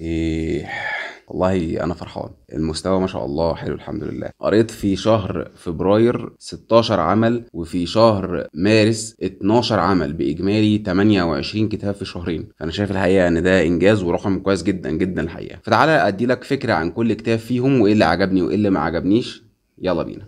إيه والله انا فرحان المستوى ما شاء الله حلو الحمد لله قريت في شهر فبراير 16 عمل وفي شهر مارس 12 عمل باجمالي 28 كتاب في شهرين فانا شايف الحقيقه ان ده انجاز ورقم كويس جدا جدا الحقيقه فتعالى ادي لك فكره عن كل كتاب فيهم وايه اللي عجبني وايه اللي ما عجبنيش يلا بينا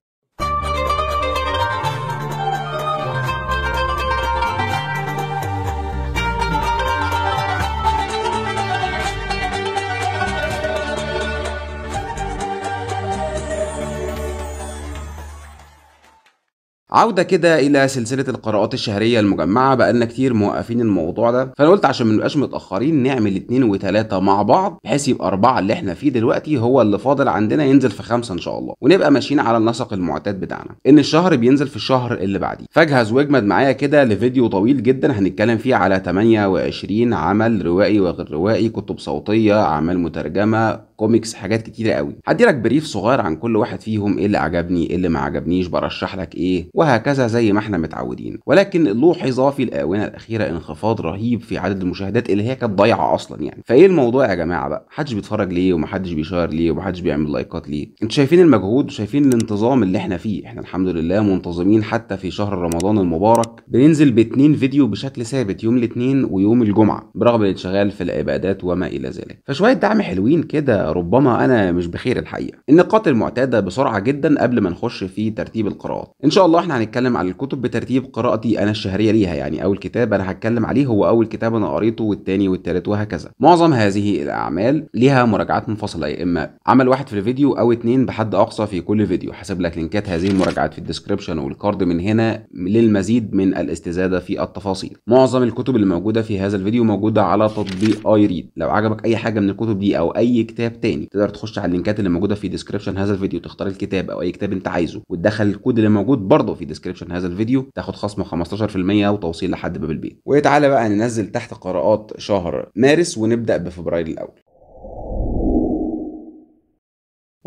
عودة كده إلى سلسلة القراءات الشهرية المجمعة بقالنا كتير موقفين الموضوع ده فأنا قلت عشان ما نبقاش متأخرين نعمل اتنين وتلاتة مع بعض بحيث يبقى أربعة اللي احنا فيه دلوقتي هو اللي فاضل عندنا ينزل في خمسة إن شاء الله ونبقى ماشيين على النسق المعتاد بتاعنا إن الشهر بينزل في الشهر اللي بعديه فاجهز واجمد معايا كده لفيديو طويل جدا هنتكلم فيه على 28 عمل روائي وغير روائي كتب صوتية أعمال مترجمة كوميكس حاجات كتيره قوي هدي لك بريف صغير عن كل واحد فيهم ايه اللي عجبني ايه اللي ما عجبنيش برشح لك ايه وهكذا زي ما احنا متعودين ولكن لوحظ في الاونه الاخيره انخفاض رهيب في عدد المشاهدات اللي هي كانت ضايعه اصلا يعني فايه الموضوع يا جماعه بقى محدش بيتفرج ليه ومحدش بيشير ليه ومحدش بيعمل لايكات ليه انتوا شايفين المجهود وشايفين الانتظام اللي احنا فيه احنا الحمد لله منتظمين حتى في شهر رمضان المبارك بننزل باتنين فيديو بشكل ثابت يوم الاثنين ويوم الجمعه برغم الانشغال في العبادات وما الى ذلك فشويه دعم حلوين كده ربما انا مش بخير الحقيقه النقاط المعتاده بسرعه جدا قبل ما نخش في ترتيب القراءات ان شاء الله احنا هنتكلم على الكتب بترتيب قراءتي انا الشهريه ليها يعني اول كتاب انا هتكلم عليه هو اول كتاب انا قريته والتاني والتالت وهكذا معظم هذه الاعمال ليها مراجعات منفصله يا اما عمل واحد في الفيديو او اتنين بحد اقصى في كل فيديو هسيب لك لينكات هذه المراجعات في الديسكربشن والكارد من هنا للمزيد من الاستزاده في التفاصيل معظم الكتب اللي موجوده في هذا الفيديو موجوده على تطبيق اي ريد لو عجبك اي حاجه من الكتب دي او اي كتاب تاني تقدر تخش على اللينكات اللي موجوده في ديسكريبشن هذا الفيديو تختار الكتاب او اي كتاب انت عايزه وتدخل الكود اللي موجود برضه في ديسكريبشن هذا الفيديو تاخد خصم 15% وتوصيل لحد باب البيت وتعالى بقى ننزل تحت قراءات شهر مارس ونبدا بفبراير الاول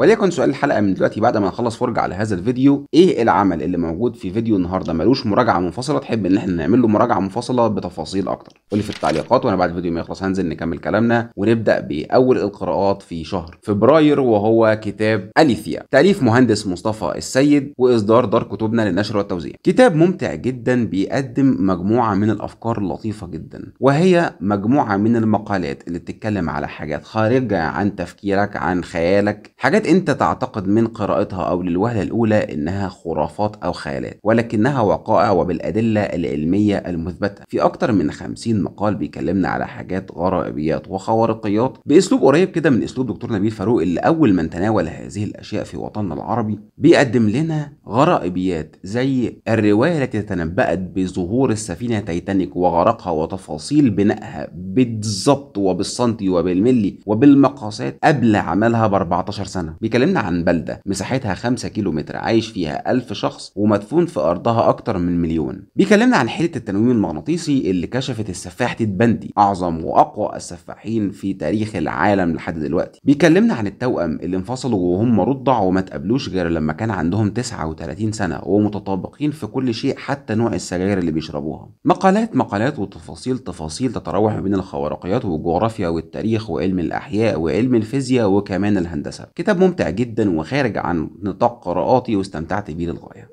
وليكن سؤال الحلقه من دلوقتي بعد ما نخلص فرجه على هذا الفيديو ايه العمل اللي موجود في فيديو النهارده ملوش مراجعه منفصله تحب ان احنا نعمل له مراجعه منفصله بتفاصيل اكتر قول لي في التعليقات وانا بعد الفيديو ما يخلص هنزل نكمل كلامنا ونبدا باول القراءات في شهر فبراير وهو كتاب اليثيا تاليف مهندس مصطفى السيد واصدار دار كتبنا للنشر والتوزيع كتاب ممتع جدا بيقدم مجموعه من الافكار اللطيفه جدا وهي مجموعه من المقالات اللي بتتكلم على حاجات خارجه عن تفكيرك عن خيالك حاجات انت تعتقد من قراءتها او للوهلة الاولى انها خرافات او خيالات ولكنها وقائع وبالادلة العلمية المثبتة في اكتر من 50 مقال بيكلمنا على حاجات غرائبيات وخوارقيات باسلوب قريب كده من اسلوب دكتور نبيل فاروق اللي اول من تناول هذه الاشياء في وطننا العربي بيقدم لنا غرائبيات زي الرواية التي تنبأت بظهور السفينة تايتانيك وغرقها وتفاصيل بنائها بالظبط وبالسنتي وبالملي وبالمقاسات قبل عملها ب 14 سنة سنة بيكلمنا عن بلدة مساحتها 5 كيلو متر عايش فيها 1000 شخص ومدفون في أرضها أكتر من مليون بيكلمنا عن حيلة التنويم المغناطيسي اللي كشفت السفاح تيت بندي أعظم وأقوى السفاحين في تاريخ العالم لحد دلوقتي بيكلمنا عن التوأم اللي انفصلوا وهم رضع وما تقابلوش غير لما كان عندهم 39 سنة ومتطابقين في كل شيء حتى نوع السجاير اللي بيشربوها مقالات مقالات وتفاصيل تفاصيل تتراوح بين الخوارقيات والجغرافيا والتاريخ وعلم الأحياء وعلم الفيزياء وكمان الهندسة كتاب ممتع جدا وخارج عن نطاق قراءاتي واستمتعت بيه للغاية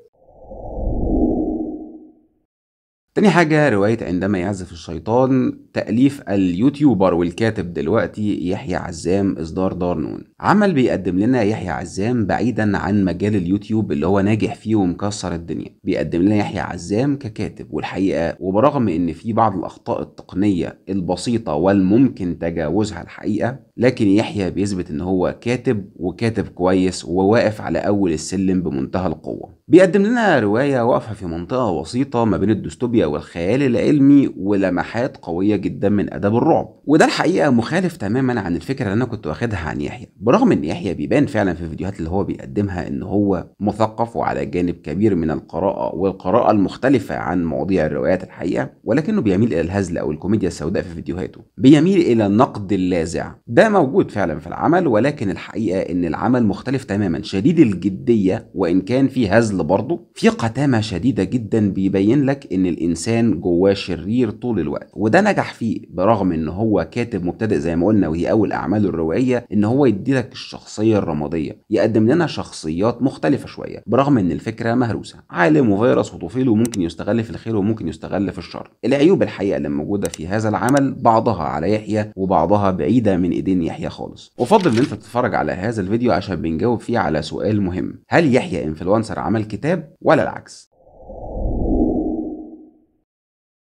تاني حاجة رواية عندما يعزف الشيطان تأليف اليوتيوبر والكاتب دلوقتي يحيى عزام إصدار دار نون عمل بيقدم لنا يحيى عزام بعيدا عن مجال اليوتيوب اللي هو ناجح فيه ومكسر الدنيا بيقدم لنا يحيى عزام ككاتب والحقيقه وبرغم ان في بعض الاخطاء التقنيه البسيطه والممكن تجاوزها الحقيقه لكن يحيى بيثبت ان هو كاتب وكاتب كويس وواقف على اول السلم بمنتهى القوه بيقدم لنا روايه واقفه في منطقه وسيطه ما بين الديستوبيا والخيال العلمي ولمحات قويه جدا من أدب الرعب وده الحقيقه مخالف تماما عن الفكره اللي انا كنت واخدها عن يحيى برغم ان يحيى بيبان فعلا في الفيديوهات اللي هو بيقدمها ان هو مثقف وعلى جانب كبير من القراءه والقراءه المختلفه عن مواضيع الروايات الحقيقه ولكنه بيميل الى الهزل او الكوميديا السوداء في فيديوهاته بيميل الى النقد اللاذع ده موجود فعلا في العمل ولكن الحقيقه ان العمل مختلف تماما شديد الجديه وان كان فيه هزل برضه في قتامه شديده جدا بيبين لك ان الانسان جواه شرير طول الوقت وده نجح فيه برغم ان هو كاتب مبتدئ زي ما قلنا وهي اول اعماله الروائيه ان هو يدي سلسلة الشخصية الرمادية يقدم لنا شخصيات مختلفة شوية برغم ان الفكرة مهروسة عالم وفيروس وطفيل وممكن يستغل في الخير وممكن يستغل في الشر العيوب الحقيقة اللي موجودة في هذا العمل بعضها على يحيى وبعضها بعيدة من ايدين يحيى خالص افضل ان انت تتفرج على هذا الفيديو عشان بنجاوب فيه على سؤال مهم هل يحيى انفلونسر عمل كتاب ولا العكس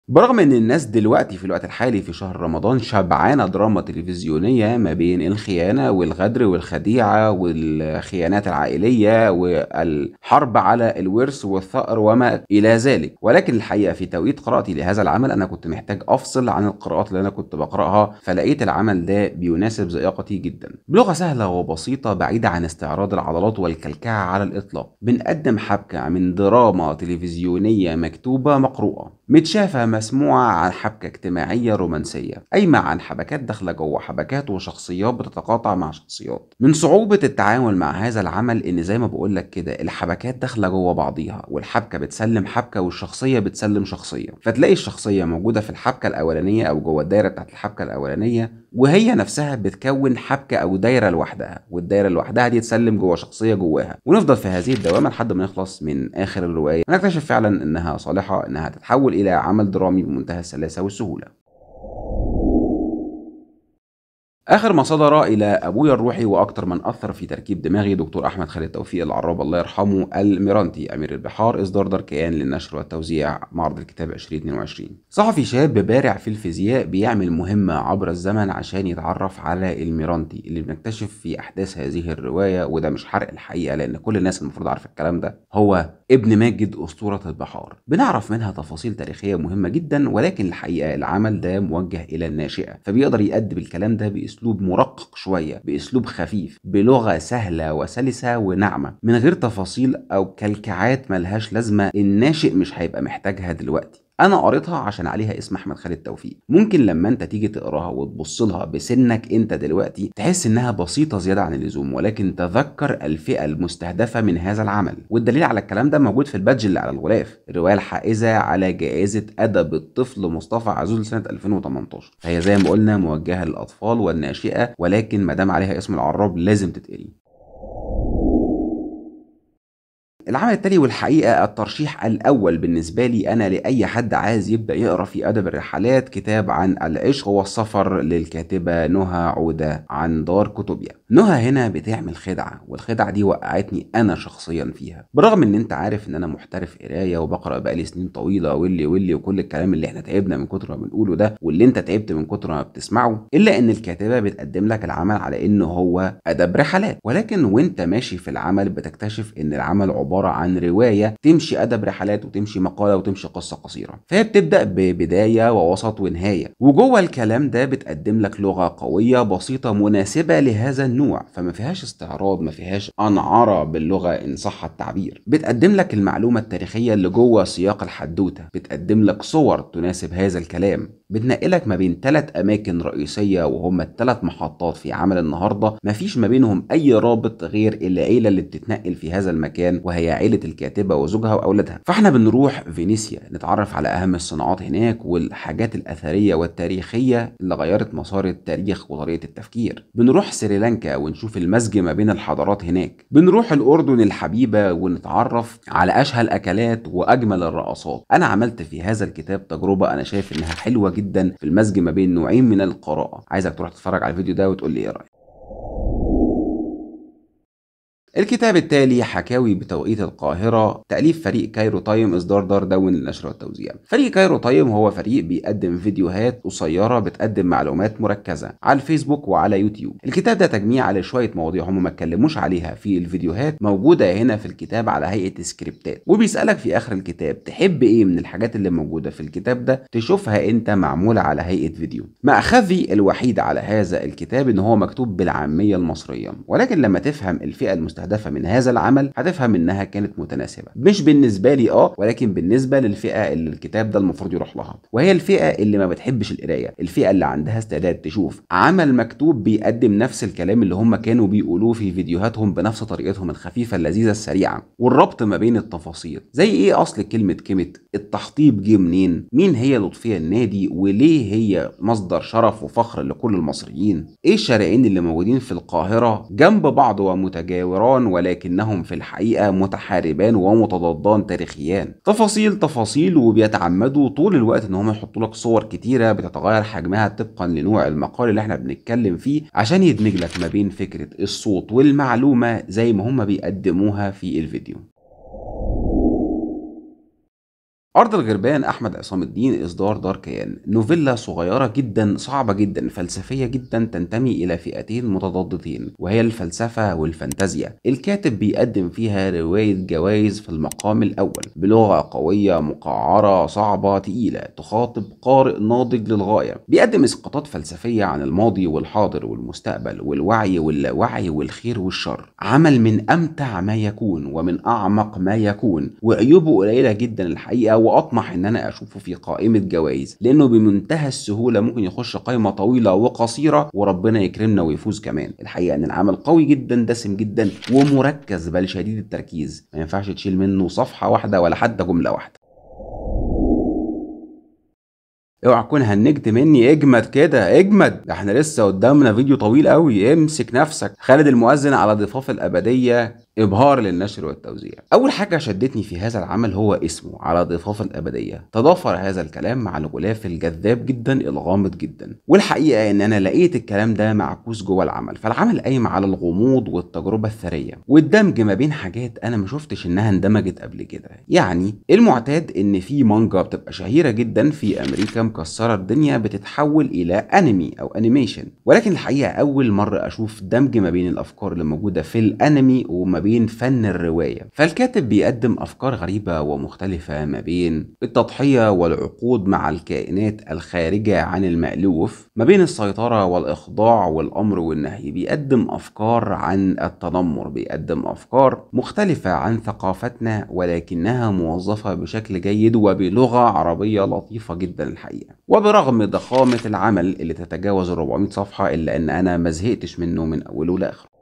برغم ان الناس دلوقتي في الوقت الحالي في شهر رمضان شبعانه دراما تلفزيونيه ما بين الخيانه والغدر والخديعه والخيانات العائليه والحرب على الورث والثأر وما الى ذلك ولكن الحقيقه في توقيت قراءتي لهذا العمل انا كنت محتاج افصل عن القراءات اللي انا كنت بقراها فلقيت العمل ده بيناسب ذائقتي جدا بلغه سهله وبسيطه بعيده عن استعراض العضلات والكلكعه على الاطلاق بنقدم حبكه من دراما تلفزيونيه مكتوبه مقروءه متشافة مسموعة عن حبكة اجتماعية رومانسية قايمة عن حبكات داخلة جوه حبكات وشخصيات بتتقاطع مع شخصيات من صعوبة التعامل مع هذا العمل ان زي ما بقولك كده الحبكات داخلة جوه بعضيها والحبكة بتسلم حبكة والشخصية بتسلم شخصية فتلاقي الشخصية موجودة في الحبكة الأولانية أو جوه الدايرة بتاعت الحبكة الأولانية وهي نفسها بتكون حبكه او دايره لوحدها والدايره لوحدها دي تسلم جوه شخصيه جواها ونفضل في هذه الدوامه لحد ما نخلص من اخر الروايه ونكتشف فعلا انها صالحه انها تتحول الى عمل درامي بمنتهى السلاسه والسهوله آخر ما صدر إلى أبويا الروحي واكثر من أثر في تركيب دماغي دكتور أحمد خالد توفيق العراب الله يرحمه الميرانتي أمير البحار إصدار دار كيان للنشر والتوزيع معرض الكتاب 2022 صحفي شاب بارع في الفيزياء بيعمل مهمة عبر الزمن عشان يتعرف على الميرانتي اللي بنكتشف في أحداث هذه الرواية وده مش حرق الحقيقة لأن كل الناس المفروض عارفة الكلام ده هو ابن ماجد أسطورة البحار بنعرف منها تفاصيل تاريخية مهمة جدا ولكن الحقيقة العمل ده موجه إلى الناشئة فبيقدر يقدم الكلام ده بأسلوب باسلوب مرقق شويه باسلوب خفيف بلغه سهله وسلسه وناعمه من غير تفاصيل او كلكعات ملهاش لازمه الناشئ مش هيبقى محتاجها دلوقتي انا قريتها عشان عليها اسم احمد خالد توفيق ممكن لما انت تيجي تقراها وتبص لها بسنك انت دلوقتي تحس انها بسيطه زياده عن اللزوم ولكن تذكر الفئه المستهدفه من هذا العمل والدليل على الكلام ده موجود في البادج اللي على الغلاف الروايه الحائزه على جائزه ادب الطفل مصطفى عزوز سنه 2018 فهي زي ما قلنا موجهه للاطفال والناشئه ولكن ما دام عليها اسم العراب لازم تتقري العمل التالي والحقيقة الترشيح الأول بالنسبة لي أنا لأي حد عايز يبدأ يقرأ في أدب الرحلات كتاب عن العشق والسفر للكاتبة نهى عودة عن دار كتبيا نهى هنا بتعمل خدعة والخدعة دي وقعتني أنا شخصيا فيها برغم إن أنت عارف إن أنا محترف قراية وبقرأ بقالي سنين طويلة واللي واللي وكل الكلام اللي إحنا تعبنا من كتر ما بنقوله ده واللي أنت تعبت من كتر ما بتسمعه إلا إن الكاتبة بتقدم لك العمل على إنه هو أدب رحلات ولكن وأنت ماشي في العمل بتكتشف إن العمل عبارة عباره عن روايه تمشي ادب رحلات وتمشي مقاله وتمشي قصه قصيره فهي بتبدا ببدايه ووسط ونهايه وجوه الكلام ده بتقدم لك لغه قويه بسيطه مناسبه لهذا النوع فما فيهاش استعراض ما فيهاش انعره باللغه ان صح التعبير بتقدم لك المعلومه التاريخيه اللي جوه سياق الحدوته بتقدم لك صور تناسب هذا الكلام بتنقلك ما بين ثلاث اماكن رئيسيه وهم الثلاث محطات في عمل النهارده مفيش ما بينهم اي رابط غير العيله اللي بتتنقل في هذا المكان وهي هي عيلة الكاتبه وزوجها واولادها فاحنا بنروح فينيسيا نتعرف على اهم الصناعات هناك والحاجات الاثريه والتاريخيه اللي غيرت مسار التاريخ وطريقه التفكير بنروح سريلانكا ونشوف المزج ما بين الحضارات هناك بنروح الاردن الحبيبه ونتعرف على اشهى الاكلات واجمل الرقصات انا عملت في هذا الكتاب تجربه انا شايف انها حلوه جدا في المزج ما بين نوعين من القراءه عايزك تروح تتفرج على الفيديو ده وتقول لي ايه رايك الكتاب التالي حكاوي بتوقيت القاهرة تأليف فريق كايرو تايم إصدار دار دون للنشر والتوزيع فريق كايرو تايم هو فريق بيقدم فيديوهات قصيرة بتقدم معلومات مركزة على الفيسبوك وعلى يوتيوب الكتاب ده تجميع على شوية مواضيع هم ما اتكلموش عليها في الفيديوهات موجودة هنا في الكتاب على هيئة سكريبتات وبيسألك في آخر الكتاب تحب إيه من الحاجات اللي موجودة في الكتاب ده تشوفها أنت معمولة على هيئة فيديو مأخذي الوحيد على هذا الكتاب إن هو مكتوب بالعامية المصرية ولكن لما تفهم الفئة المستهدفة مستهدفه من هذا العمل هتفهم انها كانت متناسبه مش بالنسبه لي اه ولكن بالنسبه للفئه اللي الكتاب ده المفروض يروح لها وهي الفئه اللي ما بتحبش القرايه الفئه اللي عندها استعداد تشوف عمل مكتوب بيقدم نفس الكلام اللي هم كانوا بيقولوه في فيديوهاتهم بنفس طريقتهم الخفيفه اللذيذه السريعه والربط ما بين التفاصيل زي ايه اصل كلمه كيمت التحطيب جه منين مين هي لطفيه النادي وليه هي مصدر شرف وفخر لكل المصريين ايه الشارعين اللي موجودين في القاهره جنب بعض ومتجاوران جاران ولكنهم في الحقيقة متحاربان ومتضادان تاريخيان تفاصيل تفاصيل وبيتعمدوا طول الوقت ان هم يحطوا لك صور كتيرة بتتغير حجمها طبقا لنوع المقال اللي احنا بنتكلم فيه عشان يدمج لك ما بين فكرة الصوت والمعلومة زي ما هم بيقدموها في الفيديو أرض الغربان أحمد عصام الدين إصدار دار كيان نوفيلا صغيرة جدا صعبة جدا فلسفية جدا تنتمي إلى فئتين متضادتين وهي الفلسفة والفانتازيا الكاتب بيقدم فيها رواية جوائز في المقام الأول بلغة قوية مقعرة صعبة تقيلة تخاطب قارئ ناضج للغاية بيقدم إسقاطات فلسفية عن الماضي والحاضر والمستقبل والوعي واللاوعي والخير والشر عمل من أمتع ما يكون ومن أعمق ما يكون وعيوبه قليلة جدا الحقيقة واطمح ان انا اشوفه في قائمه جوائز لانه بمنتهى السهوله ممكن يخش قائمه طويله وقصيره وربنا يكرمنا ويفوز كمان الحقيقه ان العمل قوي جدا دسم جدا ومركز بل شديد التركيز ما ينفعش تشيل منه صفحه واحده ولا حتى جمله واحده اوعى تكون هنجت مني اجمد كده اجمد ده احنا لسه قدامنا فيديو طويل قوي امسك نفسك خالد المؤذن على ضفاف الابديه إبهار للنشر والتوزيع أول حاجة شدتني في هذا العمل هو اسمه على ضفاف الأبدية تضافر هذا الكلام مع الغلاف الجذاب جدا الغامض جدا والحقيقة إن أنا لقيت الكلام ده معكوس جوه العمل فالعمل قايم على الغموض والتجربة الثرية والدمج ما بين حاجات أنا ما شفتش إنها اندمجت قبل كده يعني المعتاد إن في مانجا بتبقى شهيرة جدا في أمريكا مكسرة الدنيا بتتحول إلى أنمي أو أنيميشن ولكن الحقيقة أول مرة أشوف دمج ما بين الأفكار اللي موجودة في الأنمي وما بين فن الرواية فالكاتب بيقدم أفكار غريبة ومختلفة ما بين التضحية والعقود مع الكائنات الخارجة عن المألوف ما بين السيطرة والإخضاع والأمر والنهي بيقدم أفكار عن التنمر بيقدم أفكار مختلفة عن ثقافتنا ولكنها موظفة بشكل جيد وبلغة عربية لطيفة جدا الحقيقة وبرغم ضخامة العمل اللي تتجاوز 400 صفحة إلا أن أنا ما زهقتش منه من أوله لآخره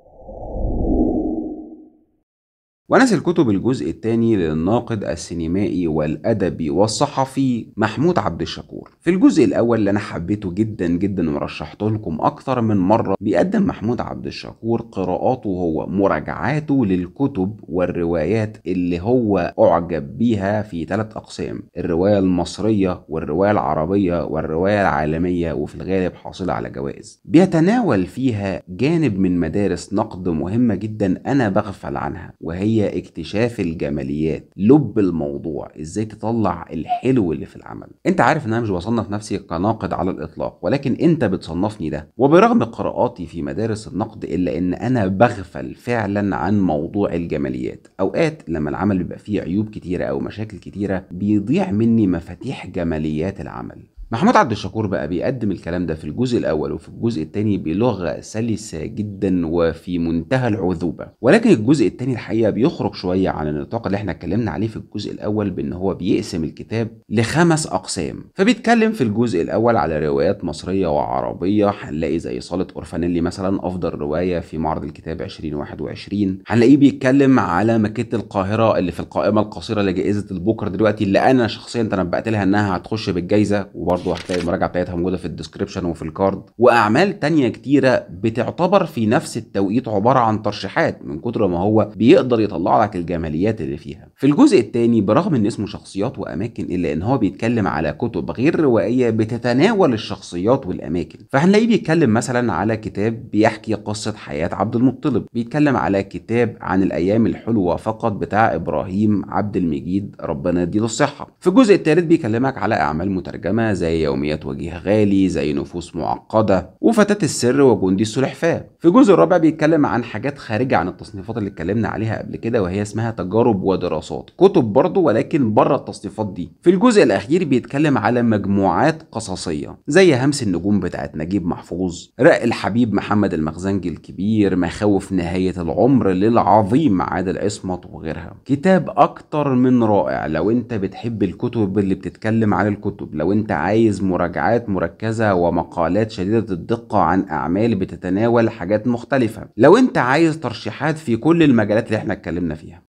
ونزل الكتب الجزء الثاني للناقد السينمائي والأدبي والصحفي محمود عبد الشكور في الجزء الأول اللي أنا حبيته جدا جدا ورشحته لكم أكثر من مرة بيقدم محمود عبد الشكور قراءاته هو مراجعاته للكتب والروايات اللي هو أعجب بيها في ثلاث أقسام الرواية المصرية والرواية العربية والرواية العالمية وفي الغالب حاصلة على جوائز بيتناول فيها جانب من مدارس نقد مهمة جدا أنا بغفل عنها وهي هي اكتشاف الجماليات لب الموضوع ازاي تطلع الحلو اللي في العمل انت عارف ان انا مش بصنف نفسي كناقد على الاطلاق ولكن انت بتصنفني ده وبرغم قراءاتي في مدارس النقد الا ان انا بغفل فعلا عن موضوع الجماليات اوقات لما العمل بيبقى فيه عيوب كتيره او مشاكل كتيره بيضيع مني مفاتيح جماليات العمل محمود عبد الشكور بقى بيقدم الكلام ده في الجزء الاول وفي الجزء الثاني بلغه سلسه جدا وفي منتهى العذوبه ولكن الجزء الثاني الحقيقه بيخرج شويه عن النطاق اللي احنا اتكلمنا عليه في الجزء الاول بان هو بيقسم الكتاب لخمس اقسام فبيتكلم في الجزء الاول على روايات مصريه وعربيه هنلاقي زي صاله اورفانيلي مثلا افضل روايه في معرض الكتاب 2021 هنلاقيه بيتكلم على ماكيت القاهره اللي في القائمه القصيره لجائزه البوكر دلوقتي اللي انا شخصيا تنبأت لها انها هتخش بالجائزه برضو هتلاقي المراجعه بتاعتها موجوده في الديسكربشن وفي الكارد واعمال تانية كتيره بتعتبر في نفس التوقيت عباره عن ترشيحات من كتر ما هو بيقدر يطلع لك الجماليات اللي فيها في الجزء الثاني برغم ان اسمه شخصيات واماكن الا ان هو بيتكلم على كتب غير روائيه بتتناول الشخصيات والاماكن فهنلاقيه بيتكلم مثلا على كتاب بيحكي قصه حياه عبد المطلب بيتكلم على كتاب عن الايام الحلوه فقط بتاع ابراهيم عبد المجيد ربنا يديله الصحه في الجزء الثالث بيكلمك على اعمال مترجمه زي زي يوميات وجيه غالي زي نفوس معقدة وفتاة السر وجندي السلحفاة في الجزء الرابع بيتكلم عن حاجات خارجة عن التصنيفات اللي اتكلمنا عليها قبل كده وهي اسمها تجارب ودراسات كتب برضه ولكن بره التصنيفات دي في الجزء الأخير بيتكلم على مجموعات قصصية زي همس النجوم بتاعت نجيب محفوظ رق الحبيب محمد المخزنجي الكبير مخاوف نهاية العمر للعظيم عادل عصمت وغيرها كتاب أكتر من رائع لو أنت بتحب الكتب اللي بتتكلم عن الكتب لو أنت عايز عايز مراجعات مركزة ومقالات شديدة الدقة عن أعمال بتتناول حاجات مختلفة لو أنت عايز ترشيحات في كل المجالات اللي احنا اتكلمنا فيها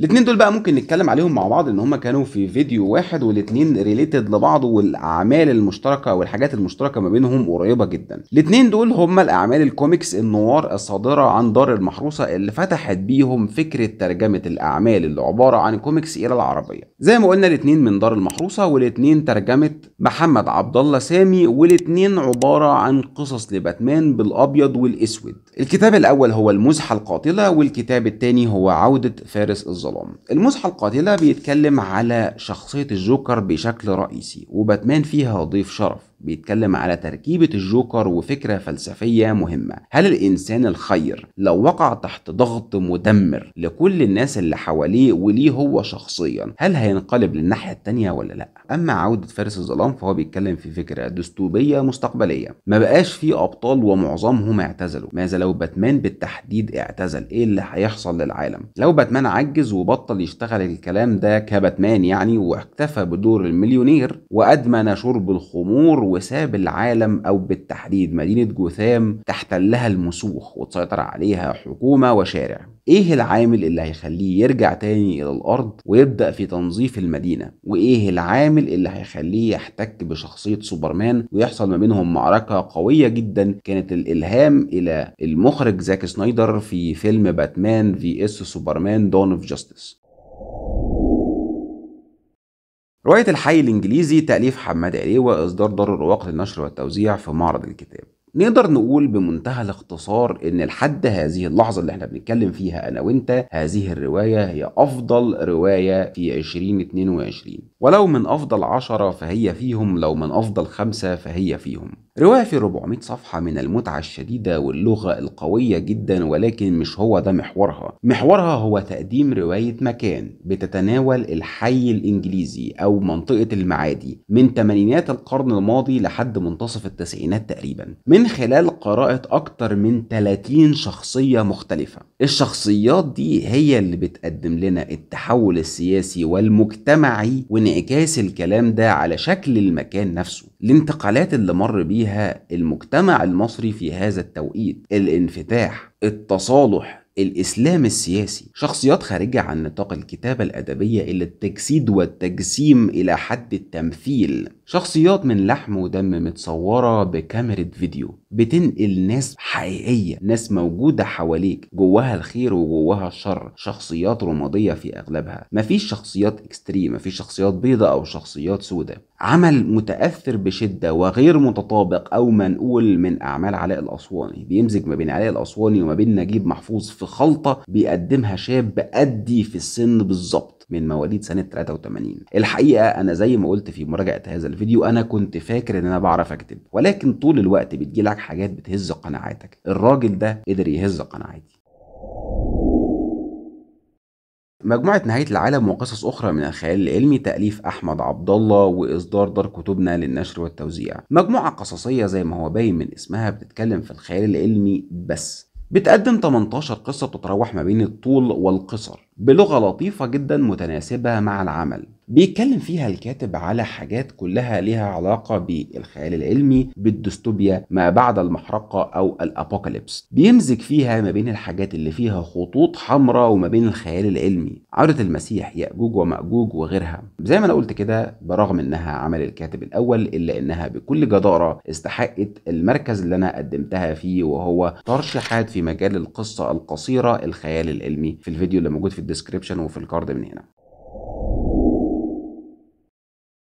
الاثنين دول بقى ممكن نتكلم عليهم مع بعض ان هم كانوا في فيديو واحد والاثنين ريليتد لبعض والاعمال المشتركه والحاجات المشتركه ما بينهم قريبه جدا الاثنين دول هم الاعمال الكوميكس النوار الصادره عن دار المحروسه اللي فتحت بيهم فكره ترجمه الاعمال اللي عباره عن كوميكس الى العربيه زي ما قلنا الاثنين من دار المحروسه والاثنين ترجمه محمد عبد الله سامي والاثنين عباره عن قصص لباتمان بالابيض والاسود الكتاب الاول هو المزحه القاتله والكتاب الثاني هو عوده فارس الظلام المزحة القاتلة بيتكلم على شخصية الجوكر بشكل رئيسي وباتمان فيها ضيف شرف بيتكلم على تركيبة الجوكر وفكرة فلسفية مهمة هل الإنسان الخير لو وقع تحت ضغط مدمر لكل الناس اللي حواليه وليه هو شخصيا هل هينقلب للناحية التانية ولا لا أما عودة فارس الظلام فهو بيتكلم في فكرة ديستوبية مستقبلية ما بقاش فيه أبطال ومعظمهم اعتزلوا ماذا لو باتمان بالتحديد اعتزل إيه اللي هيحصل للعالم لو باتمان عجز وبطل يشتغل الكلام ده كباتمان يعني واكتفى بدور المليونير وأدمن شرب الخمور وساب العالم أو بالتحديد مدينة جوثام تحتلها المسوخ وتسيطر عليها حكومة وشارع ايه العامل اللي هيخليه يرجع تاني الى الارض ويبدا في تنظيف المدينه وايه العامل اللي هيخليه يحتك بشخصيه سوبرمان ويحصل ما بينهم معركه قويه جدا كانت الالهام الى المخرج زاك سنايدر في فيلم باتمان في اس سوبرمان دون اوف جاستس رواية الحي الإنجليزي تأليف حماد علي وإصدار دار الرواق للنشر والتوزيع في معرض الكتاب نقدر نقول بمنتهى الاختصار ان لحد هذه اللحظه اللي احنا بنتكلم فيها انا وانت هذه الروايه هي افضل روايه في 2022 ولو من افضل عشرة فهي فيهم لو من افضل خمسة فهي فيهم رواية في 400 صفحة من المتعة الشديدة واللغة القوية جدا ولكن مش هو ده محورها محورها هو تقديم رواية مكان بتتناول الحي الإنجليزي أو منطقة المعادي من تمانينات القرن الماضي لحد منتصف التسعينات تقريبا من خلال قراءة أكتر من 30 شخصية مختلفة الشخصيات دي هي اللي بتقدم لنا التحول السياسي والمجتمعي وانعكاس الكلام ده على شكل المكان نفسه الانتقالات اللي مر بيها فيها المجتمع المصري في هذا التوقيت الانفتاح التصالح الإسلام السياسي شخصيات خارجة عن نطاق الكتابة الأدبية إلى التجسيد والتجسيم إلى حد التمثيل شخصيات من لحم ودم متصورة بكاميرا فيديو بتنقل ناس حقيقية ناس موجودة حواليك جواها الخير وجواها الشر شخصيات رمادية في أغلبها مفيش شخصيات اكستريم مفيش شخصيات بيضة أو شخصيات سودة عمل متأثر بشدة وغير متطابق أو منقول من أعمال علاء الأسواني بيمزج ما بين علاء الأسواني وما بين نجيب محفوظ في خلطة بيقدمها شاب قدي في السن بالظبط من مواليد سنه 83 الحقيقه انا زي ما قلت في مراجعه هذا الفيديو انا كنت فاكر ان انا بعرف اكتب ولكن طول الوقت بتجي لك حاجات بتهز قناعاتك الراجل ده قدر يهز قناعاتي مجموعة نهاية العالم وقصص أخرى من الخيال العلمي تأليف أحمد عبد الله وإصدار دار كتبنا للنشر والتوزيع. مجموعة قصصية زي ما هو باين من اسمها بتتكلم في الخيال العلمي بس. بتقدم 18 قصة بتتراوح ما بين الطول والقصر بلغة لطيفة جدا متناسبة مع العمل بيتكلم فيها الكاتب على حاجات كلها لها علاقة بالخيال العلمي بالديستوبيا ما بعد المحرقة أو الأبوكاليبس بيمزج فيها ما بين الحاجات اللي فيها خطوط حمراء وما بين الخيال العلمي عودة المسيح يأجوج ومأجوج وغيرها زي ما أنا قلت كده برغم إنها عمل الكاتب الأول إلا إنها بكل جدارة استحقت المركز اللي أنا قدمتها فيه وهو ترشيحات في مجال القصة القصيرة الخيال العلمي في الفيديو اللي موجود في الديسكريبشن وفي الكارد من هنا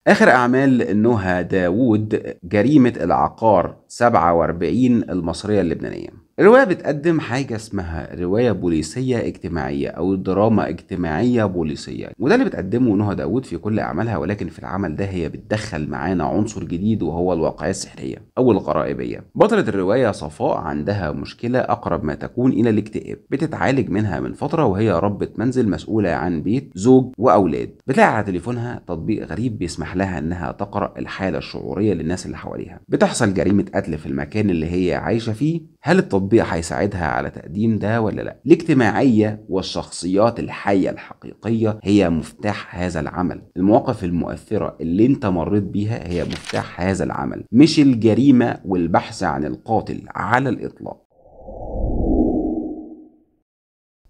آخر أعمال نهى داوود جريمة العقار 47 المصرية اللبنانية الرواية بتقدم حاجة اسمها رواية بوليسية اجتماعية أو دراما اجتماعية بوليسية وده اللي بتقدمه نهى داوود في كل أعمالها ولكن في العمل ده هي بتدخل معانا عنصر جديد وهو الواقعية السحرية أو الغرائبية بطلة الرواية صفاء عندها مشكلة أقرب ما تكون إلى الاكتئاب بتتعالج منها من فترة وهي ربة منزل مسؤولة عن بيت زوج وأولاد بتلاقي على تليفونها تطبيق غريب بيسمح لها إنها تقرأ الحالة الشعورية للناس اللي حواليها بتحصل جريمة قتل في المكان اللي هي عايشة فيه هل التطبيق هيساعدها على تقديم ده ولا لا؟ الاجتماعية والشخصيات الحية الحقيقية هي مفتاح هذا العمل المواقف المؤثرة اللي انت مريت بيها هي مفتاح هذا العمل مش الجريمة والبحث عن القاتل على الإطلاق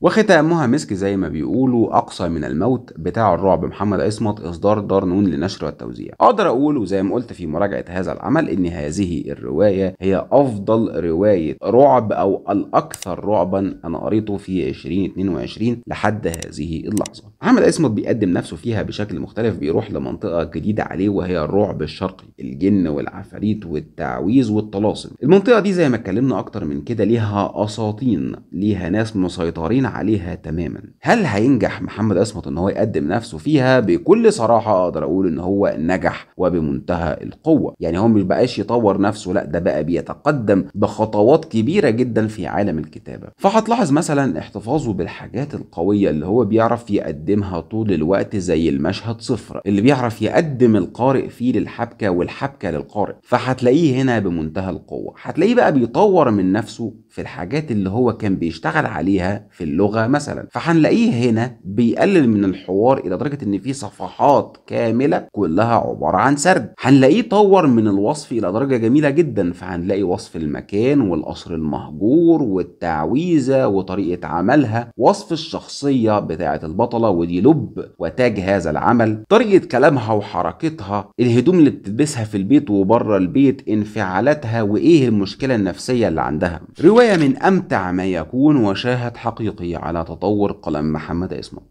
وختامها مسك زي ما بيقولوا أقصى من الموت بتاع الرعب محمد عصمت إصدار دار نون لنشر والتوزيع أقدر أقول وزي ما قلت في مراجعة هذا العمل إن هذه الرواية هي أفضل رواية رعب أو الأكثر رعبا أنا قريته في 2022 لحد هذه اللحظة عمل اسمه بيقدم نفسه فيها بشكل مختلف بيروح لمنطقة جديدة عليه وهي الرعب الشرقي الجن والعفاريت والتعويذ والطلاسم المنطقة دي زي ما اتكلمنا أكتر من كده ليها أساطين ليها ناس مسيطرين عليها تماما هل هينجح محمد أسمط إن هو يقدم نفسه فيها بكل صراحة أقدر أقول إن هو نجح وبمنتهى القوة يعني هو مش بقاش يطور نفسه لا ده بقى بيتقدم بخطوات كبيرة جدا في عالم الكتابة فهتلاحظ مثلا احتفاظه بالحاجات القوية اللي هو بيعرف يقدم بيقدمها طول الوقت زي المشهد صفر اللي بيعرف يقدم القارئ فيه للحبكة والحبكة للقارئ فهتلاقيه هنا بمنتهى القوة هتلاقيه بقى بيطور من نفسه في الحاجات اللي هو كان بيشتغل عليها في اللغة مثلا فهنلاقيه هنا بيقلل من الحوار إلى درجة إن في صفحات كاملة كلها عبارة عن سرد هنلاقيه طور من الوصف إلى درجة جميلة جدا فهنلاقي وصف المكان والقصر المهجور والتعويذة وطريقة عملها وصف الشخصية بتاعة البطلة ودي لب وتاج هذا العمل طريقة كلامها وحركتها الهدوم اللي بتلبسها في البيت وبره البيت انفعالاتها وإيه المشكلة النفسية اللي عندها رواية من أمتع ما يكون وشاهد حقيقي على تطور قلم محمد اسمه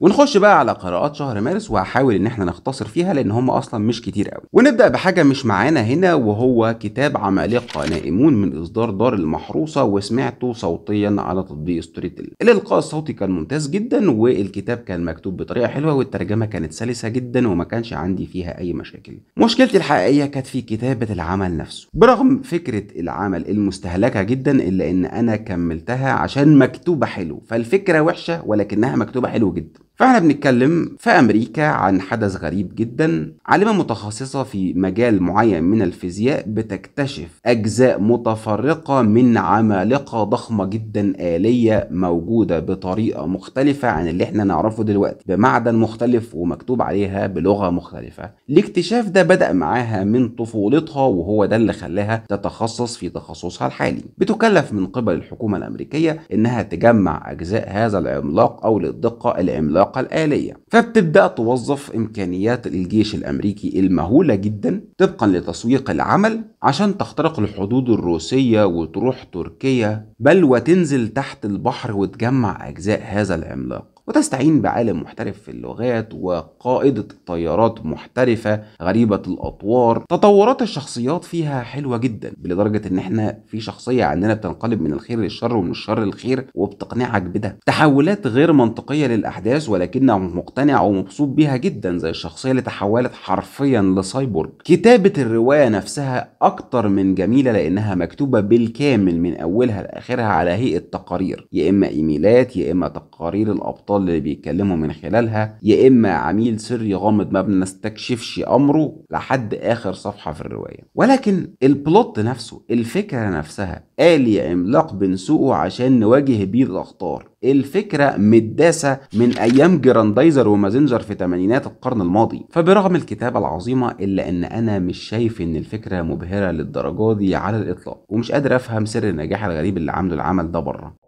ونخش بقى على قراءات شهر مارس وهحاول ان احنا نختصر فيها لان هم اصلا مش كتير قوي ونبدا بحاجه مش معانا هنا وهو كتاب عمالقه نائمون من اصدار دار المحروسه وسمعته صوتيا على تطبيق ستوري تيل الالقاء الصوتي كان ممتاز جدا والكتاب كان مكتوب بطريقه حلوه والترجمه كانت سلسه جدا وما كانش عندي فيها اي مشاكل مشكلتي الحقيقيه كانت في كتابه العمل نفسه برغم فكره العمل المستهلكه جدا الا ان انا كملتها عشان مكتوبه حلو فالفكره وحشه ولكنها مكتوبه حلو جدا فاحنا بنتكلم في امريكا عن حدث غريب جدا عالمه متخصصه في مجال معين من الفيزياء بتكتشف اجزاء متفرقه من عمالقه ضخمه جدا اليه موجوده بطريقه مختلفه عن اللي احنا نعرفه دلوقتي بمعدن مختلف ومكتوب عليها بلغه مختلفه الاكتشاف ده بدا معاها من طفولتها وهو ده اللي خلاها تتخصص في تخصصها الحالي بتكلف من قبل الحكومه الامريكيه انها تجمع اجزاء هذا العملاق او للدقه العملاق الطاقة الآلية فبتبدأ توظف إمكانيات الجيش الأمريكي المهولة جدا طبقا لتسويق العمل عشان تخترق الحدود الروسية وتروح تركيا بل وتنزل تحت البحر وتجمع أجزاء هذا العملاق وتستعين بعالم محترف في اللغات وقائدة طيارات محترفة غريبة الأطوار تطورات الشخصيات فيها حلوة جدا لدرجة إن إحنا في شخصية عندنا بتنقلب من الخير للشر ومن الشر للخير وبتقنعك بده تحولات غير منطقية للأحداث ولكن مقتنع ومبسوط بيها جدا زي الشخصية اللي تحولت حرفيا لسايبورغ كتابة الرواية نفسها أكتر من جميلة لأنها مكتوبة بالكامل من أولها لآخرها على هيئة تقارير يا إما إيميلات يا إما تقارير الأبطال الاتصال اللي بيتكلموا من خلالها يا إما عميل سري غامض ما بنستكشفش أمره لحد آخر صفحة في الرواية ولكن البلوت نفسه الفكرة نفسها آلي عملاق بنسوقه عشان نواجه بيه الأخطار الفكرة متداسة من أيام جراندايزر ومازنجر في ثمانينات القرن الماضي فبرغم الكتابة العظيمة إلا أن أنا مش شايف أن الفكرة مبهرة للدرجة دي على الإطلاق ومش قادر أفهم سر النجاح الغريب اللي عامله العمل ده بره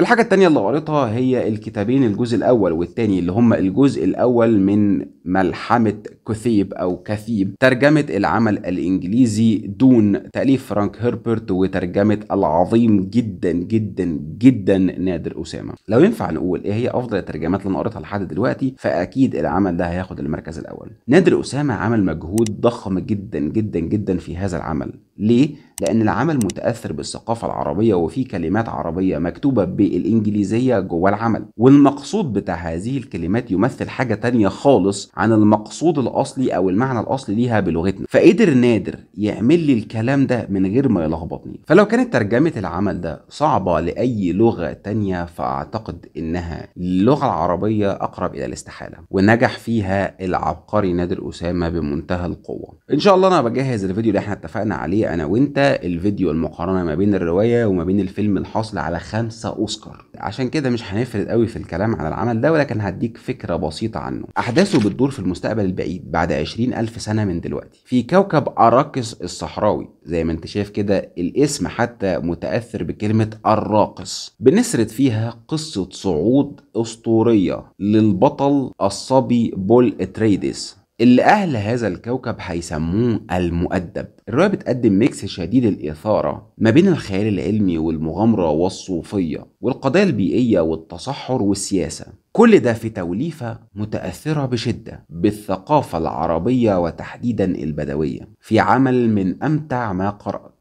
الحاجة التانية اللي قريتها هي الكتابين الجزء الأول والتاني اللي هما الجزء الأول من ملحمة كثيب أو كثيب ترجمة العمل الإنجليزي دون تأليف فرانك هربرت وترجمة العظيم جدا جدا جدا نادر أسامة لو ينفع نقول إيه هي أفضل الترجمات اللي أنا قريتها لحد دلوقتي فأكيد العمل ده هياخد المركز الأول نادر أسامة عمل مجهود ضخم جدا جدا جدا في هذا العمل ليه؟ لأن العمل متأثر بالثقافة العربية وفي كلمات عربية مكتوبة بالإنجليزية جوه العمل والمقصود بتاع هذه الكلمات يمثل حاجة تانية خالص عن المقصود الاصلي او المعنى الاصلي ليها بلغتنا فقدر نادر يعمل لي الكلام ده من غير ما يلخبطني فلو كانت ترجمه العمل ده صعبه لاي لغه تانية فاعتقد انها اللغه العربيه اقرب الى الاستحاله ونجح فيها العبقري نادر اسامه بمنتهى القوه ان شاء الله انا بجهز الفيديو اللي احنا اتفقنا عليه انا وانت الفيديو المقارنه ما بين الروايه وما بين الفيلم الحاصل على خمسة اوسكار عشان كده مش هنفرد قوي في الكلام عن العمل ده ولكن هديك فكره بسيطه عنه احداثه بتدور الدور في المستقبل البعيد بعد 20 ألف سنة من دلوقتي في كوكب أراكس الصحراوي زي ما انت شايف كده الاسم حتى متأثر بكلمة الراقص بنسرد فيها قصة صعود أسطورية للبطل الصبي بول اتريديس اللي أهل هذا الكوكب هيسموه المؤدب الرواية بتقدم ميكس شديد الإثارة ما بين الخيال العلمي والمغامرة والصوفية والقضايا البيئية والتصحر والسياسة كل ده في توليفة متأثرة بشدة بالثقافة العربية وتحديدا البدوية في عمل من أمتع ما قرأت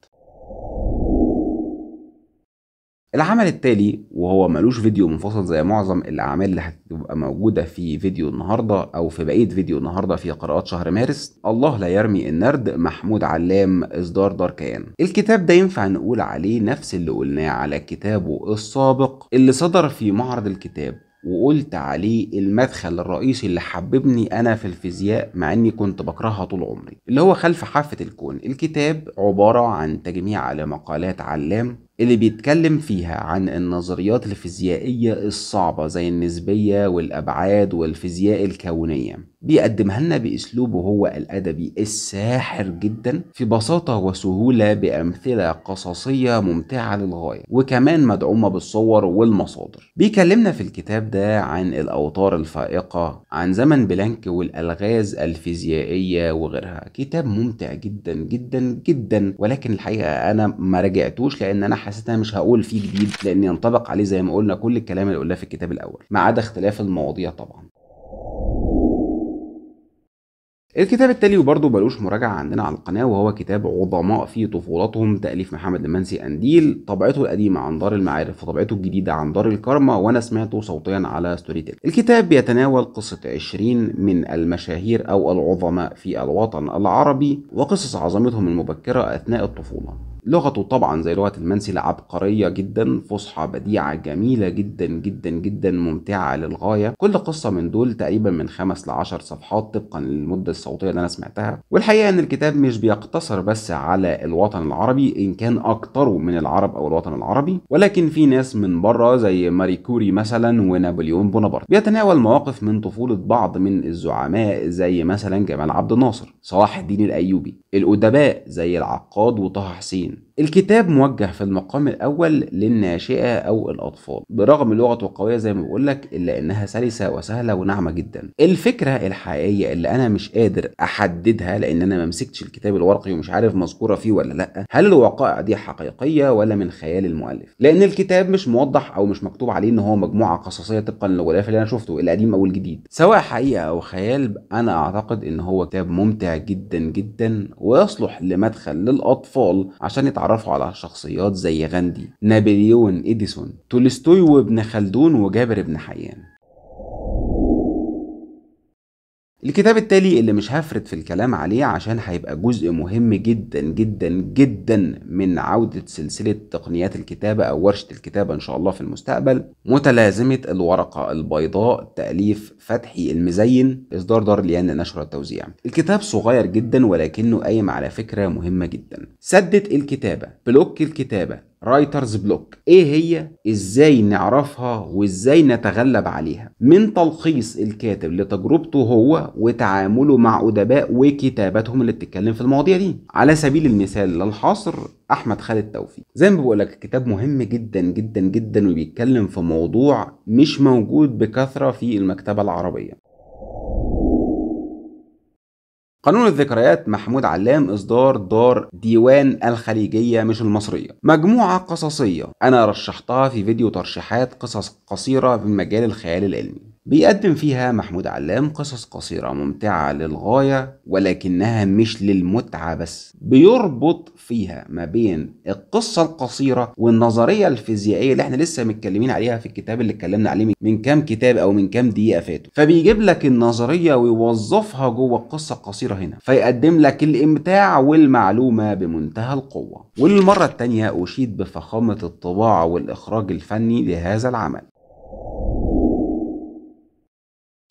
العمل التالي وهو ملوش فيديو منفصل زي معظم الأعمال اللي هتبقى موجودة في فيديو النهاردة أو في بقية فيديو النهاردة في قراءات شهر مارس الله لا يرمي النرد محمود علام إصدار دار كيان الكتاب ده ينفع نقول عليه نفس اللي قلناه على كتابه السابق اللي صدر في معرض الكتاب وقلت عليه المدخل الرئيسي اللي حببني انا في الفيزياء مع اني كنت بكرهها طول عمري اللي هو خلف حافة الكون الكتاب عبارة عن تجميع لمقالات علام اللي بيتكلم فيها عن النظريات الفيزيائية الصعبة زي النسبية والأبعاد والفيزياء الكونية بيقدمها لنا بأسلوبه هو الأدبي الساحر جدا في بساطة وسهولة بأمثلة قصصية ممتعة للغاية وكمان مدعومة بالصور والمصادر بيكلمنا في الكتاب ده عن الأوتار الفائقة عن زمن بلانك والألغاز الفيزيائية وغيرها كتاب ممتع جدا جدا جدا ولكن الحقيقة أنا ما راجعتوش لأن أنا حسيت انا مش هقول فيه جديد لان ينطبق عليه زي ما قلنا كل الكلام اللي قلناه في الكتاب الاول ما عدا اختلاف المواضيع طبعا الكتاب التالي وبرضه ملوش مراجعة عندنا على القناة وهو كتاب عظماء في طفولتهم تأليف محمد المنسي أنديل طبعته القديمة عن دار المعارف وطبعته الجديدة عن دار الكرمة وأنا سمعته صوتيا على ستوري تيل. الكتاب بيتناول قصة 20 من المشاهير أو العظماء في الوطن العربي وقصص عظمتهم المبكرة أثناء الطفولة لغته طبعا زي لغة المنسي عبقرية جدا فصحى بديعة جميلة جدا جدا جدا ممتعة للغاية كل قصة من دول تقريبا من خمس لعشر صفحات طبقا للمدة الصوتية اللي أنا سمعتها والحقيقة إن الكتاب مش بيقتصر بس على الوطن العربي إن كان أكتره من العرب أو الوطن العربي ولكن في ناس من بره زي ماري كوري مثلا ونابليون بونابرت بيتناول مواقف من طفولة بعض من الزعماء زي مثلا جمال عبد الناصر صلاح الدين الأيوبي الأدباء زي العقاد وطه حسين الكتاب موجه في المقام الأول للناشئة أو الأطفال برغم لغته القوية زي ما بقول لك إلا إنها سلسة وسهلة وناعمة جدا الفكرة الحقيقية اللي أنا مش قادر أحددها لأن أنا ما مسكتش الكتاب الورقي ومش عارف مذكورة فيه ولا لأ هل الوقائع دي حقيقية ولا من خيال المؤلف لأن الكتاب مش موضح أو مش مكتوب عليه إن هو مجموعة قصصية طبقا للغلاف اللي أنا شفته القديم أو الجديد سواء حقيقة أو خيال أنا أعتقد إن هو كتاب ممتع جدا جدا ويصلح لمدخل للأطفال عشان يتعرفوا اتعرفوا على شخصيات زي غاندي نابليون إديسون تولستوي وابن خلدون وجابر بن حيان الكتاب التالي اللي مش هفرد في الكلام عليه عشان هيبقى جزء مهم جدا جدا جدا من عودة سلسلة تقنيات الكتابة أو ورشة الكتابة إن شاء الله في المستقبل متلازمة الورقة البيضاء تأليف فتحي المزين إصدار دار ليان نشر التوزيع الكتاب صغير جدا ولكنه قايم على فكرة مهمة جدا سدة الكتابة بلوك الكتابة رايترز بلوك ايه هي ازاي نعرفها وازاي نتغلب عليها من تلخيص الكاتب لتجربته هو وتعامله مع ادباء وكتاباتهم اللي بتتكلم في المواضيع دي على سبيل المثال للحصر احمد خالد توفيق زي ما بقول لك الكتاب مهم جدا جدا جدا وبيتكلم في موضوع مش موجود بكثره في المكتبه العربيه قانون الذكريات محمود علام إصدار دار ديوان الخليجية مش المصرية مجموعة قصصية أنا رشحتها في فيديو ترشيحات قصص قصيرة في مجال الخيال العلمي بيقدم فيها محمود علام قصص قصيرة ممتعة للغاية ولكنها مش للمتعة بس بيربط فيها ما بين القصة القصيرة والنظرية الفيزيائية اللي احنا لسه متكلمين عليها في الكتاب اللي اتكلمنا عليه من كام كتاب او من كام دقيقة فاتوا فبيجيب لك النظرية ويوظفها جوه القصة القصيرة هنا فيقدم لك الامتاع والمعلومة بمنتهى القوة وللمرة التانية أشيد بفخامة الطباعة والإخراج الفني لهذا العمل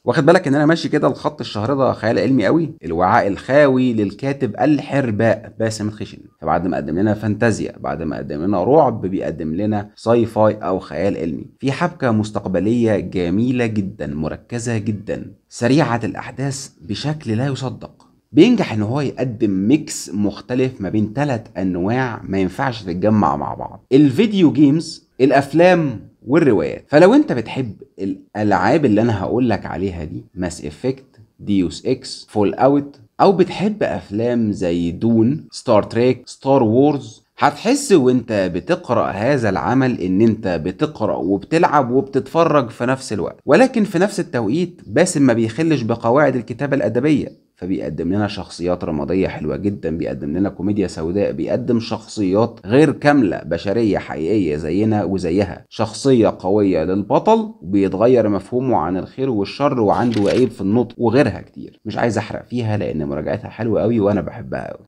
واخد بالك ان انا ماشي كده الخط الشهر ده خيال علمي قوي الوعاء الخاوي للكاتب الحرباء باسم الخشن فبعد ما قدم لنا فانتازيا بعد ما قدم لنا رعب بيقدم لنا ساي فاي او خيال علمي في حبكه مستقبليه جميله جدا مركزه جدا سريعه الاحداث بشكل لا يصدق بينجح ان هو يقدم ميكس مختلف ما بين ثلاث انواع ما ينفعش تتجمع مع بعض الفيديو جيمز الافلام والروايات فلو انت بتحب الالعاب اللي انا هقول لك عليها دي ماس افكت ديوس اكس فول اوت او بتحب افلام زي دون ستار تريك ستار وورز هتحس وانت بتقرا هذا العمل ان انت بتقرا وبتلعب وبتتفرج في نفس الوقت ولكن في نفس التوقيت باسم ما بيخلش بقواعد الكتابه الادبيه فبيقدم لنا شخصيات رماديه حلوه جدا بيقدم لنا كوميديا سوداء بيقدم شخصيات غير كامله بشريه حقيقيه زينا وزيها شخصيه قويه للبطل وبيتغير مفهومه عن الخير والشر وعنده عيب في النطق وغيرها كتير مش عايز احرق فيها لان مراجعتها حلوه قوي وانا بحبها قوي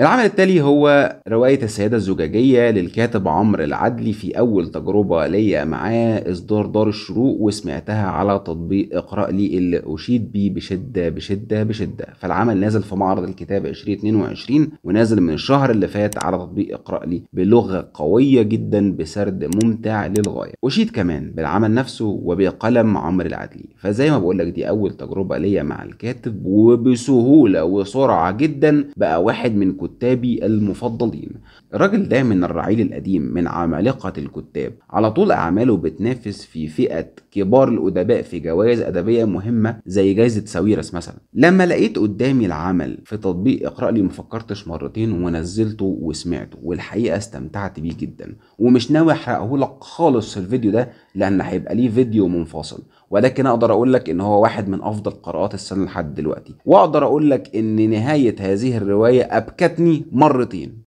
العمل التالي هو رواية السيدة الزجاجية للكاتب عمرو العدلي في أول تجربة ليا معاه إصدار دار الشروق وسمعتها على تطبيق اقرأ لي اللي أشيد بيه بشدة بشدة بشدة فالعمل نازل في معرض الكتاب 2022 ونازل من الشهر اللي فات على تطبيق اقرأ لي بلغة قوية جدا بسرد ممتع للغاية أشيد كمان بالعمل نفسه وبقلم عمرو العدلي فزي ما بقولك دي أول تجربة ليا مع الكاتب وبسهولة وسرعة جدا بقى واحد من كتابي المفضلين الراجل ده من الرعيل القديم من عمالقة الكتاب على طول أعماله بتنافس في فئة كبار الأدباء في جوائز أدبية مهمة زي جائزة ساويرس مثلا لما لقيت قدامي العمل في تطبيق اقرأ لي مفكرتش مرتين ونزلته وسمعته والحقيقة استمتعت بيه جدا ومش ناوي أحرقه لك خالص الفيديو ده لأن هيبقى ليه فيديو منفصل ولكن اقدر اقول لك ان هو واحد من افضل قراءات السنه لحد دلوقتي واقدر اقول لك ان نهايه هذه الروايه ابكتني مرتين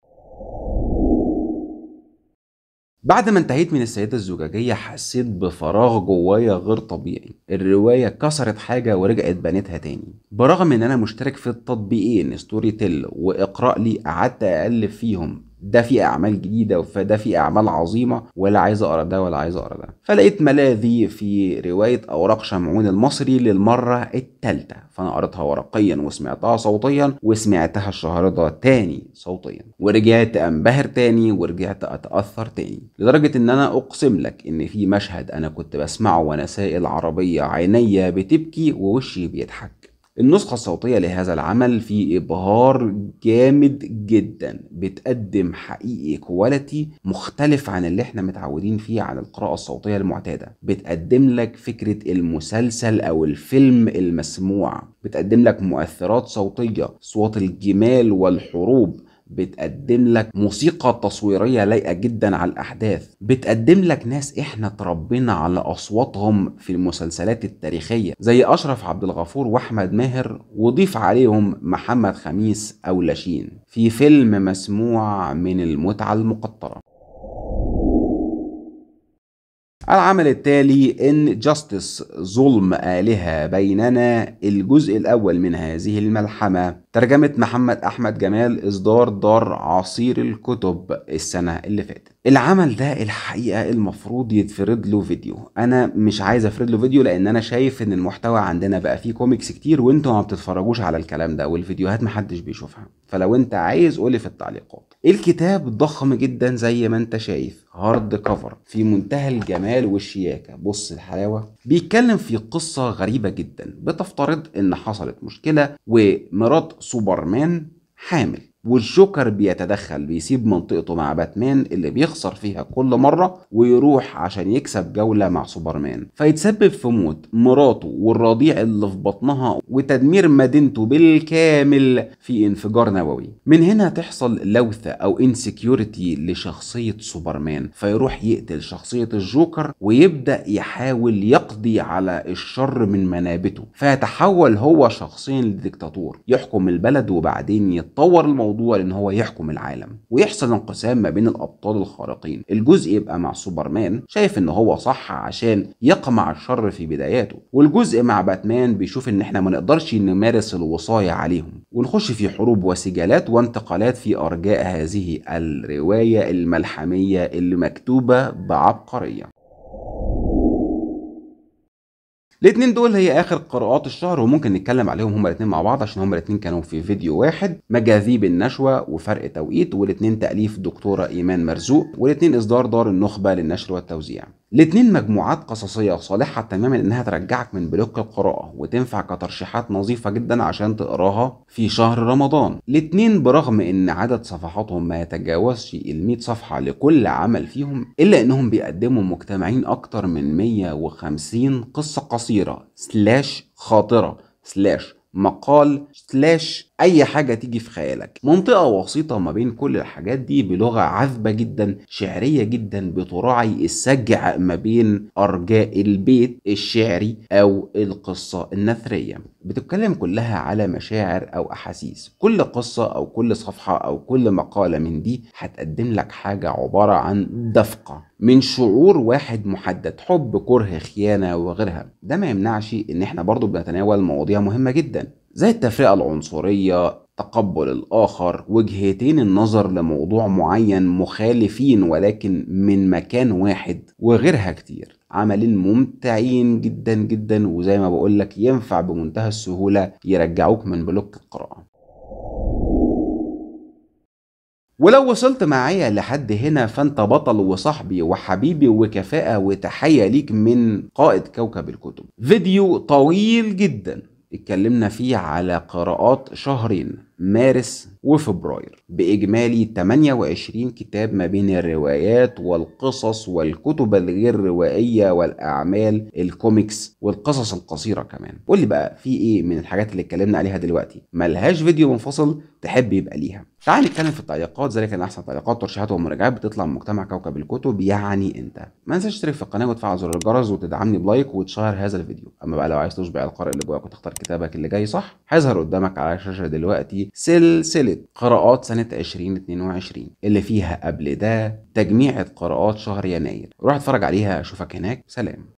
بعد ما انتهيت من السيدة الزجاجية حسيت بفراغ جوايا غير طبيعي الرواية كسرت حاجة ورجعت بنتها تاني برغم ان انا مشترك في التطبيقين ستوري تيل واقرأ لي قعدت اقلب فيهم ده في اعمال جديده فده في اعمال عظيمه ولا عايز اقرا ده ولا عايز اقرا ده فلقيت ملاذي في روايه اوراق شمعون المصري للمره الثالثه فانا قريتها ورقيا وسمعتها صوتيا وسمعتها الشهر ده تاني صوتيا ورجعت انبهر تاني ورجعت اتاثر تاني لدرجه ان انا اقسم لك ان في مشهد انا كنت بسمعه وانا سائل عربيه عينيا بتبكي ووشي بيضحك النسخة الصوتية لهذا العمل في إبهار جامد جدا بتقدم حقيقي كواليتي مختلف عن اللي احنا متعودين فيه على القراءة الصوتية المعتادة بتقدم لك فكرة المسلسل أو الفيلم المسموع بتقدم لك مؤثرات صوتية صوت الجمال والحروب بتقدم لك موسيقى تصويريه لايقه جدا على الاحداث بتقدم لك ناس احنا اتربينا على اصواتهم في المسلسلات التاريخيه زي اشرف عبد الغفور واحمد ماهر وضيف عليهم محمد خميس او لاشين في فيلم مسموع من المتعه المقطره العمل التالي إن جاستس ظلم آلهة بيننا الجزء الأول من هذه الملحمة ترجمة محمد أحمد جمال إصدار دار عصير الكتب السنة اللي فاتت العمل ده الحقيقة المفروض يتفرد له فيديو أنا مش عايز أفرد له فيديو لأن أنا شايف إن المحتوى عندنا بقى فيه كوميكس كتير وأنتوا ما بتتفرجوش على الكلام ده والفيديوهات محدش بيشوفها فلو أنت عايز قولي في التعليقات الكتاب ضخم جدا زي ما انت شايف هارد كفر في منتهى الجمال والشياكه بص الحلاوه بيتكلم في قصه غريبه جدا بتفترض ان حصلت مشكله ومرات سوبرمان حامل والجوكر بيتدخل بيسيب منطقته مع باتمان اللي بيخسر فيها كل مرة ويروح عشان يكسب جولة مع سوبرمان فيتسبب في موت مراته والرضيع اللي في بطنها وتدمير مدينته بالكامل في انفجار نووي من هنا تحصل لوثة او انسكيورتي لشخصية سوبرمان فيروح يقتل شخصية الجوكر ويبدأ يحاول يقضي على الشر من منابته فيتحول هو شخصيا لديكتاتور يحكم البلد وبعدين يتطور الموضوع الموضوع لان هو يحكم العالم ويحصل انقسام ما بين الابطال الخارقين الجزء يبقى مع سوبرمان شايف ان هو صح عشان يقمع الشر في بداياته والجزء مع باتمان بيشوف ان احنا ما نقدرش نمارس الوصاية عليهم ونخش في حروب وسجالات وانتقالات في ارجاء هذه الرواية الملحمية اللي مكتوبة بعبقرية الاثنين دول هي اخر قراءات الشهر وممكن نتكلم عليهم هما الاثنين مع بعض عشان هما الاثنين كانوا في فيديو واحد مجاذيب النشوه وفرق توقيت والاثنين تاليف دكتوره ايمان مرزوق والاثنين اصدار دار النخبه للنشر والتوزيع الاتنين مجموعات قصصية صالحة تماما انها ترجعك من بلوك القراءة وتنفع كترشيحات نظيفة جدا عشان تقراها في شهر رمضان الاتنين برغم ان عدد صفحاتهم ما يتجاوزش ال 100 صفحة لكل عمل فيهم الا انهم بيقدموا مجتمعين اكتر من 150 قصة قصيرة سلاش خاطرة سلاش مقال سلاش اي حاجه تيجي في خيالك منطقه وسيطه ما بين كل الحاجات دي بلغه عذبه جدا شعريه جدا بتراعي السجع ما بين ارجاء البيت الشعري او القصه النثريه بتتكلم كلها على مشاعر او احاسيس كل قصه او كل صفحه او كل مقاله من دي هتقدم لك حاجه عباره عن دفقه من شعور واحد محدد حب كره خيانه وغيرها ده ما يمنعش ان احنا برضو بنتناول مواضيع مهمه جدا زي التفرقة العنصرية تقبل الآخر وجهتين النظر لموضوع معين مخالفين ولكن من مكان واحد وغيرها كتير عملين ممتعين جدا جدا وزي ما بقولك ينفع بمنتهى السهولة يرجعوك من بلوك القراءة ولو وصلت معايا لحد هنا فانت بطل وصاحبي وحبيبي وكفاءة وتحية ليك من قائد كوكب الكتب فيديو طويل جدا اتكلمنا فيه على قراءات شهرين مارس وفبراير بإجمالي 28 كتاب ما بين الروايات والقصص والكتب الغير روائية والأعمال الكوميكس والقصص القصيرة كمان قول لي بقى في إيه من الحاجات اللي اتكلمنا عليها دلوقتي ملهاش فيديو منفصل تحب يبقى ليها تعال نتكلم في التعليقات ذلك كان احسن تعليقات ترشيحات ومراجعات بتطلع من مجتمع كوكب الكتب يعني انت ما تنساش تشترك في القناه وتفعل زر الجرس وتدعمني بلايك وتشير هذا الفيديو اما بقى لو عايز تشبع القارئ اللي جواك وتختار كتابك اللي جاي صح هيظهر قدامك على الشاشه دلوقتي سلسلة قراءات سنة 2022 اللي فيها قبل ده تجميعة قراءات شهر يناير روح اتفرج عليها اشوفك هناك سلام